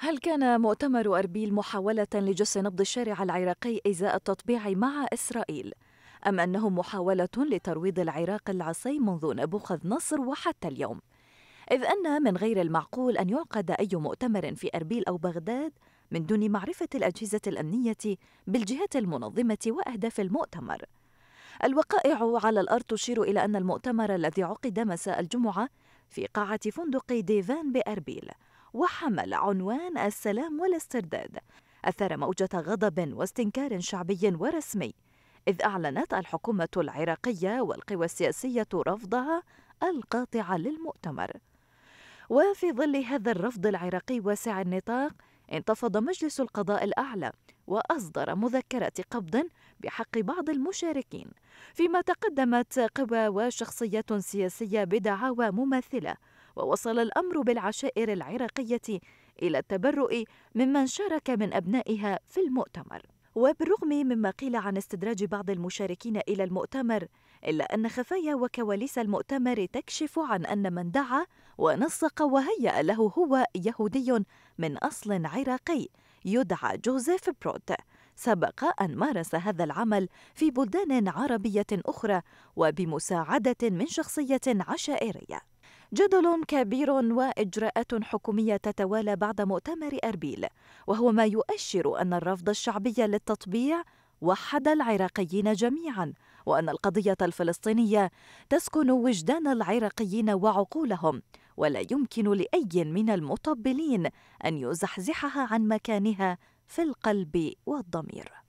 هل كان مؤتمر أربيل محاولة لجس نبض الشارع العراقي إزاء التطبيع مع إسرائيل؟ أم أنه محاولة لترويض العراق العصي منذ نبوخذ نصر وحتى اليوم؟ إذ أن من غير المعقول أن يعقد أي مؤتمر في أربيل أو بغداد من دون معرفة الأجهزة الأمنية بالجهات المنظمة وأهداف المؤتمر. الوقائع على الأرض تشير إلى أن المؤتمر الذي عقد مساء الجمعة في قاعة فندق ديفان بأربيل وحمل عنوان السلام والاسترداد أثار موجة غضب واستنكار شعبي ورسمي إذ أعلنت الحكومة العراقية والقوى السياسية رفضها القاطع للمؤتمر وفي ظل هذا الرفض العراقي واسع النطاق انتفض مجلس القضاء الأعلى وأصدر مذكرة قبض بحق بعض المشاركين فيما تقدمت قوى وشخصيات سياسية بدعاوى مماثلة ووصل الأمر بالعشائر العراقية إلى التبرؤ ممن شارك من أبنائها في المؤتمر وبالرغم مما قيل عن استدراج بعض المشاركين إلى المؤتمر إلا أن خفايا وكواليس المؤتمر تكشف عن أن من دعا ونسق وهيأ له هو يهودي من أصل عراقي يدعى جوزيف بروت سبق أن مارس هذا العمل في بلدان عربية أخرى وبمساعدة من شخصية عشائرية جدل كبير واجراءات حكوميه تتوالى بعد مؤتمر اربيل وهو ما يؤشر ان الرفض الشعبي للتطبيع وحد العراقيين جميعا وان القضيه الفلسطينيه تسكن وجدان العراقيين وعقولهم ولا يمكن لاي من المطبلين ان يزحزحها عن مكانها في القلب والضمير